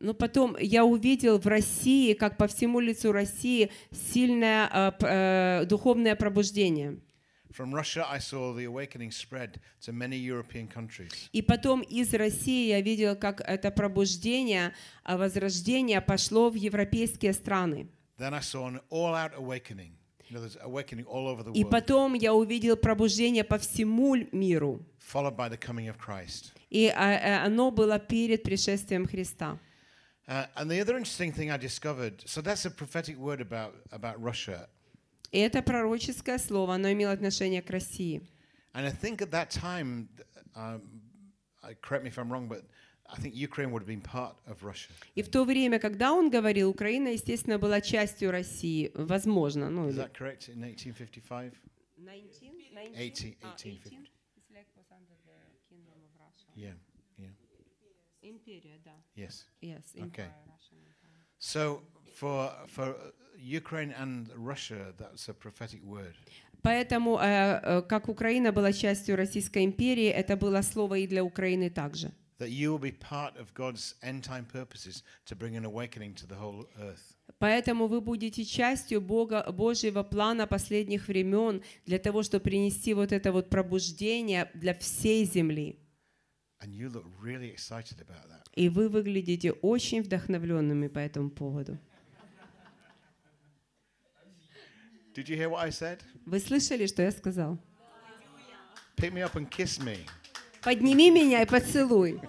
Но потом я увидел в России, как по всему лицу России, сильное э, э, духовное пробуждение. From Russia, I saw the awakening spread to many European countries. И потом из России я видел, как это пробуждение, э, возрождение пошло в европейские страны. Then I saw an all-out awakening. You know, there's awakening all over the world. И потом я увидел пробуждение по всему миру. Followed by the coming of Christ. И э, э, оно было перед пришествием Христа. Uh, and the other interesting thing I discovered, so that's a prophetic word about, about Russia. это пророческое слово, оно имело отношение к России. And I think at that time, um, correct me if I'm wrong, but I think Ukraine would have been part of Russia. И в то время, когда он говорил, Украина, естественно, была частью России, возможно. Ну, Is that correct in 1855? 19? 19? 18, 18, 18. Ah, 18? It's like was under the kingdom of Russia. Yeah. Империя, да. Yes. Yes, Empire, okay. So for for Ukraine and Russia, that's a prophetic word. Поэтому, э, э, как Украина была частью Российской империи, это было слово и для Украины также. That you will be part of God's end-time purposes to bring an awakening to the whole earth. Поэтому вы будете частью Бога, Божьего плана последних времен для того, чтобы принести вот это вот пробуждение для всей земли. И вы выглядите очень вдохновленными по этому поводу. Did you hear what I said? Вы слышали, что я сказал? Pick me up and kiss me. Подними меня и поцелуй.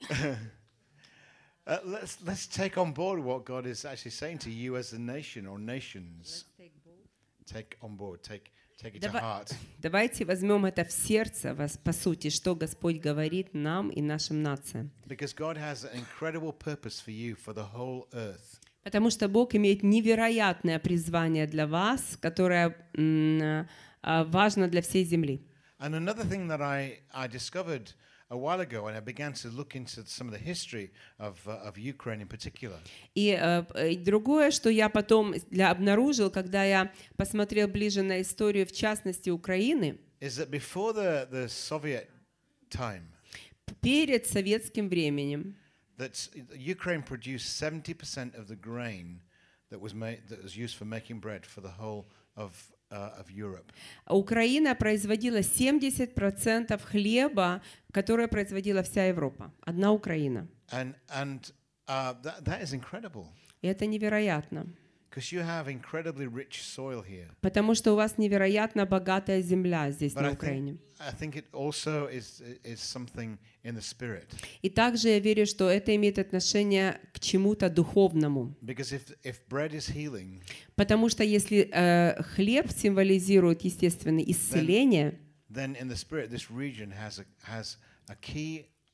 Uh, let's let's take on board what God is actually saying to you as a nation or nations. Take, take on board. Take давайте возьмем это в сердце, вас, по сути, что Господь говорит нам и нашим нациям. Потому что Бог имеет невероятное призвание для вас, которое а, важно для всей земли. And another thing that I, I discovered a while ago and I began to look into some of the history of, uh, of Ukraine in particular. И uh, другое, что я потом для, обнаружил, когда я посмотрел ближе на историю, в частности, Украины, is that before the, the Soviet time, перед советским временем, that Ukraine produced 70% of the grain that was, made, that was used for making bread for the whole of Э, Украина производила 70% хлеба, которое производила вся Европа. Одна Украина. And, and, uh, that, that is И это невероятно. Потому что у вас невероятно богатая земля здесь, But на Украине. И также я верю, что это имеет отношение к чему-то духовному. Потому что если э, хлеб символизирует, естественно, исцеление, then, then in the spirit, this region has a, has a key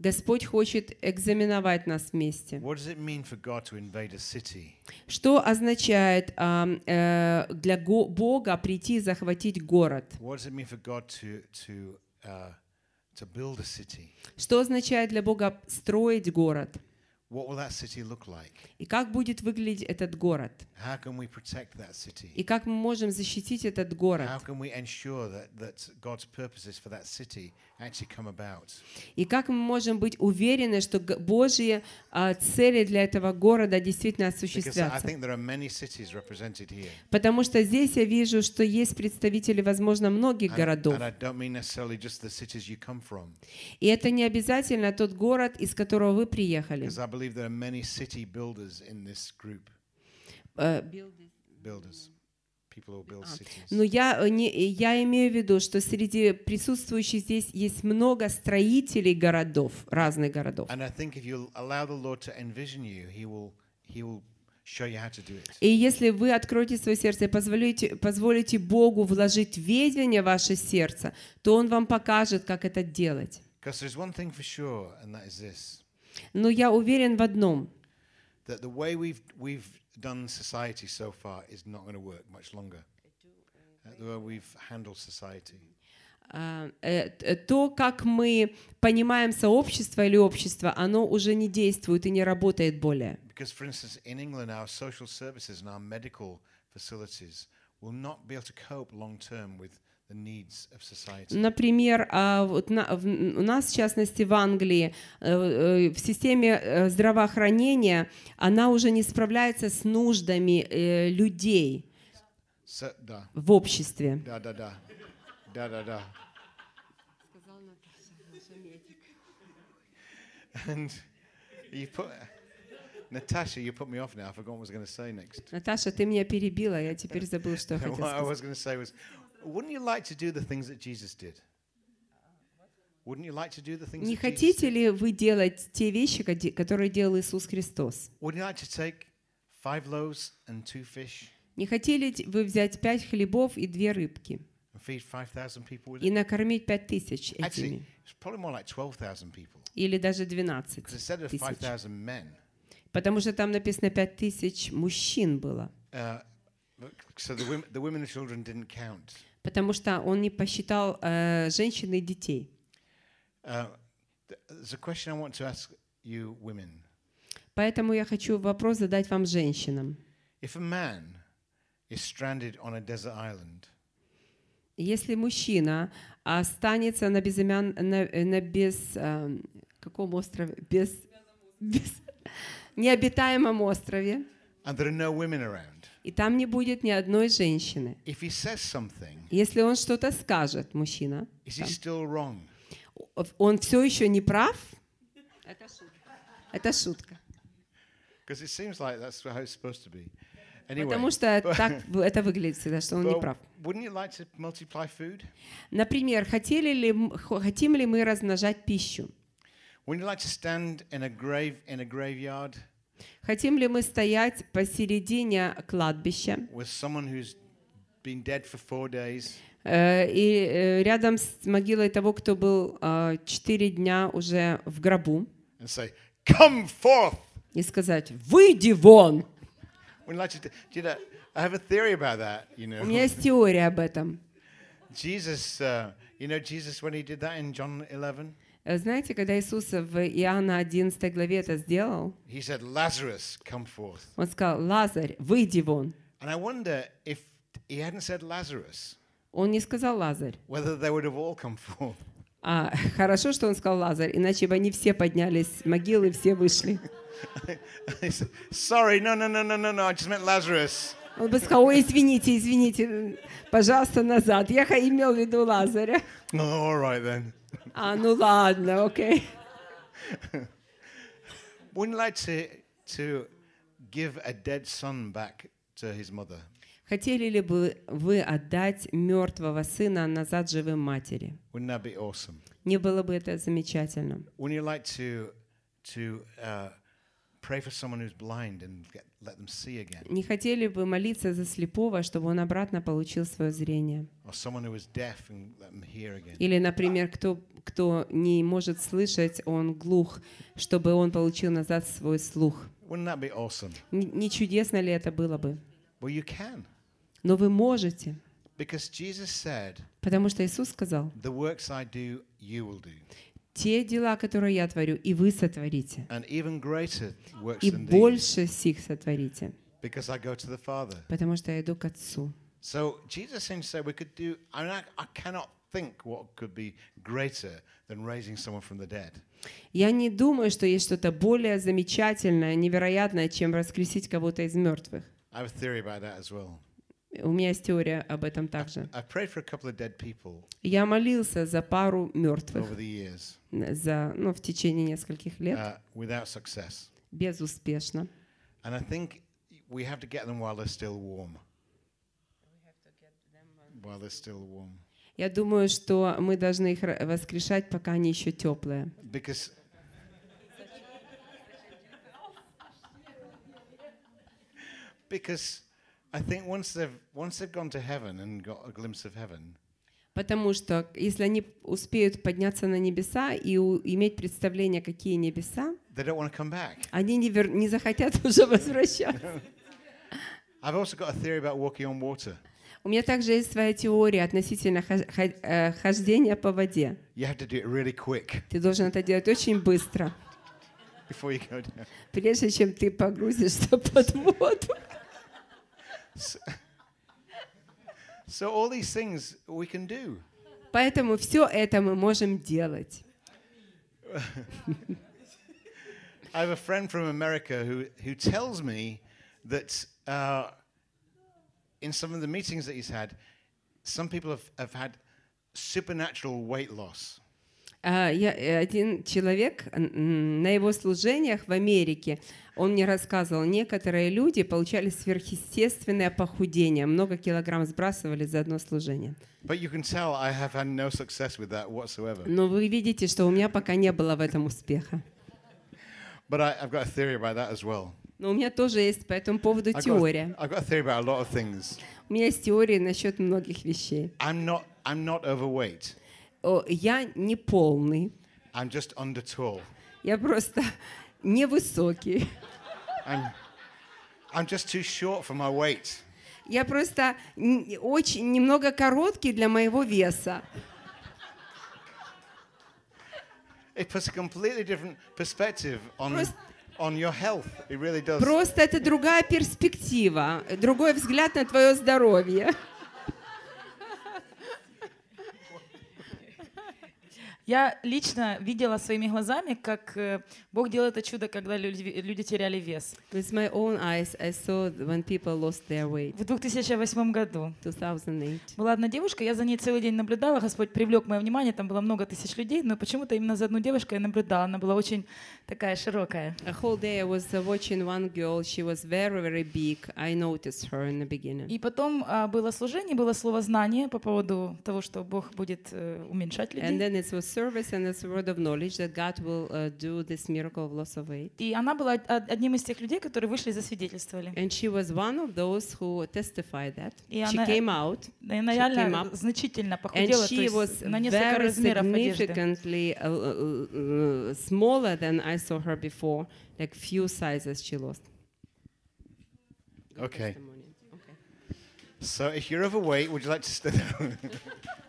Господь хочет экзаменовать нас вместе. Что означает um, uh, для Го Бога прийти и захватить город? To, to, uh, to Что означает для Бога строить город? What will that city look like? И как будет выглядеть этот город? How can we protect that city? И как мы можем защитить этот город? How can we ensure that, that God's purposes for that city actually come about? И как мы можем быть уверены, что Божьи uh, цели для этого города действительно осуществятся? Because I think there are many cities represented here. Потому что здесь я вижу, что есть представители, возможно, многих городов. And I don't mean necessarily just the cities you come from. И это не обязательно тот город, из которого вы приехали. Because believe there are many city builders in this group. Э, builders. А, Но ну, я, э, не, э, я имею в виду, что среди присутствующих здесь есть много строителей городов, разных городов. И если вы откроете свое сердце и позволите, позволите Богу вложить ведение в ваше сердце, то Он вам покажет, как это делать. Но я уверен в одном. That the way we've, we've done society so far is not going to work much longer. The way we've handled society. То, как мы понимаем сообщество или общество, оно уже не действует и не работает более. Because, for instance, in England, our social services and our medical facilities will not be able to cope long term with Например, а, вот на, в, у нас, в частности, в Англии, э, э, в системе э, здравоохранения она уже не справляется с нуждами людей с, да. в обществе. Да, да, да. Да, да, да. Наташа, And you put, Natasha, you put me off now. I forgot what I was going to say next. Наташа, ты меня перебила, я теперь забыл, что я хотел сказать. What I was going to say was, wouldn't you like to do the things that Jesus did? Не хотите ли вы делать те вещи, которые делал Иисус Христос? Не хотели ли вы взять пять хлебов и две рыбки и накормить пять тысяч этими? Или даже двенадцать тысяч. Потому что там написано пять тысяч мужчин было потому что он не посчитал э, женщин и детей. Uh, you Поэтому я хочу вопрос задать вам, женщинам. island, если мужчина а, останется на безымян, на, на без э, каком острове, без, без необитаемом острове, and there are no women around, и там не будет ни одной женщины. Если он что-то скажет, мужчина, там, он все еще не прав? Это шутка. Потому что так это выглядит всегда, что он не прав. Например, хотели ли, хотим ли мы размножать пищу? Хотим ли мы стоять посередине кладбища э, и э, рядом с могилой того, кто был а, четыре дня уже в гробу, и сказать, выйди вон! У меня есть теория об этом. Иисус, uh, you know Jesus when he did that in 11? Э, знаете, когда Иисус в Иоанна 11 главе это сделал, He said, come forth. он сказал, Лазарь, выйди вон. And I wonder if he hadn't said Lazarus, Он не сказал Лазарь. А хорошо, что он сказал Лазарь, иначе бы они все поднялись с могилы, все вышли. Sorry, no, no, no, no, no, no. I just meant Lazarus. Он бы сказал, ой, извините, извините, пожалуйста, назад. Я имел в виду Лазаря. No, ну, all right then. А, ну ладно, окей. Wouldn't like to, to give a dead son back to his mother. Хотели ли бы вы отдать мертвого сына назад живым матери? Wouldn't that be awesome? Не было бы это замечательно? Wouldn't you like to, to, uh, не хотели бы молиться за слепого, чтобы он обратно получил свое зрение. Или, например, кто, кто не может слышать, он глух, чтобы он получил назад свой слух. Не чудесно ли это было бы? Но вы можете. Потому что Иисус сказал, те дела, которые я творю, и вы сотворите. И больше сих сотворите. Потому что я иду к Отцу. So Jesus seems to say we could do, I, mean, I cannot think what could be greater than raising someone from the dead. Я не думаю, что есть что-то более замечательное, невероятное, чем воскресить кого-то из мертвых. I have a theory about that as well. У меня есть теория об этом также. I prayed for a couple of dead people Я молился за пару мертвых over the years за, ну, в течение нескольких лет. Uh, without success. Безуспешно. And I think we have to get them while they're still warm. While they're still warm. Я думаю, что мы должны их воскрешать, пока они еще теплые. Because because I think once they've once they've gone to heaven and got a glimpse of heaven. Потому что если они успеют подняться на небеса и у, иметь представление, какие небеса, они не, вер, не захотят уже возвращаться. У меня также есть своя теория относительно э, хождения по воде. Ты должен это делать очень быстро. Прежде чем ты погрузишься под воду. So all these things we can do. Поэтому все это мы можем делать. I have a friend from America who, who tells me that uh, in some of the meetings that he's had, some people have, have had supernatural weight loss. Uh, я, э, один человек на его служениях в Америке Он мне рассказывал, некоторые люди получали сверхъестественное похудение, много килограмм сбрасывали за одно служение. No Но вы видите, что у меня пока не было в этом успеха. But I, I've got a theory about that as well. Но у меня тоже есть по этому поводу I've теория. Got a, I've got a theory about a lot of things. У меня есть теория насчет многих вещей. I'm not, I'm not overweight. О, я не полный. I'm just under tall. Я просто невысокий. Я просто очень немного короткий для моего веса. Просто это другая перспектива, другой взгляд на твое здоровье. Я лично видела своими глазами, как э, Бог делает это чудо, когда люди, люди теряли вес. With my own eyes I saw when people lost their weight. В 2008 году. 2008. Была одна девушка, я за ней целый день наблюдала, Господь привлек мое внимание, там было много тысяч людей, но почему-то именно за одну девушку я наблюдала, она была очень такая широкая. A whole day I was uh, watching one girl, she was very, very big. I noticed her in the beginning. И потом а, было служение, было слово знание по поводу того, что Бог будет э, уменьшать людей. service and it's a word of knowledge that God will uh, do this miracle of loss of weight. И она была одним из тех людей, которые вышли и засвидетельствовали. And she was one of those who testified that. И she она, came out. И она реально up, значительно похудела, and she то есть was на несколько very significantly uh, uh, uh, smaller than I saw her before, like few sizes she lost. okay. Okay. So if you're overweight, would you like to?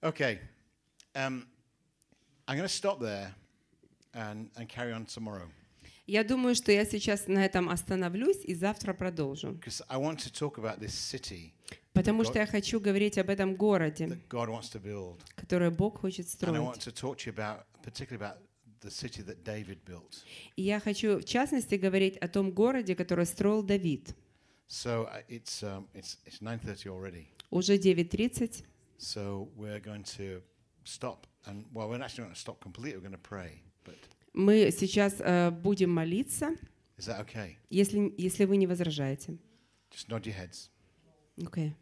Okay. Um, I'm going to stop there and, and carry on tomorrow. Я думаю, что я сейчас на этом остановлюсь и завтра продолжу. Because I want to talk about this city Потому что я хочу говорить об этом городе, that God wants to build. который Бог хочет And I want строить. to talk to you about, particularly about the city that David built. И я хочу, в частности, говорить о том городе, который строил Давид. So uh, it's, um, it's, it's 9.30 already. Уже 9.30. So we're going to stop. And well, we're actually not going to stop completely. We're going to pray. But мы сейчас э, будем молиться. Is that okay? Если если вы не возражаете. Just nod your heads. Okay.